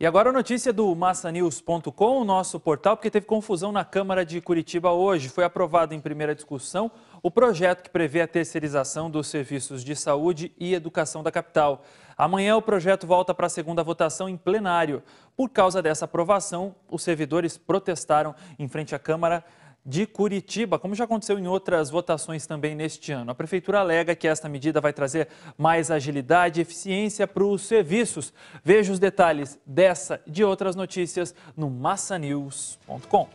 E agora a notícia do massanews.com, o nosso portal, porque teve confusão na Câmara de Curitiba hoje. Foi aprovado em primeira discussão o projeto que prevê a terceirização dos serviços de saúde e educação da capital. Amanhã o projeto volta para a segunda votação em plenário. Por causa dessa aprovação, os servidores protestaram em frente à Câmara de Curitiba, como já aconteceu em outras votações também neste ano. A Prefeitura alega que esta medida vai trazer mais agilidade e eficiência para os serviços. Veja os detalhes dessa e de outras notícias no massanews.com.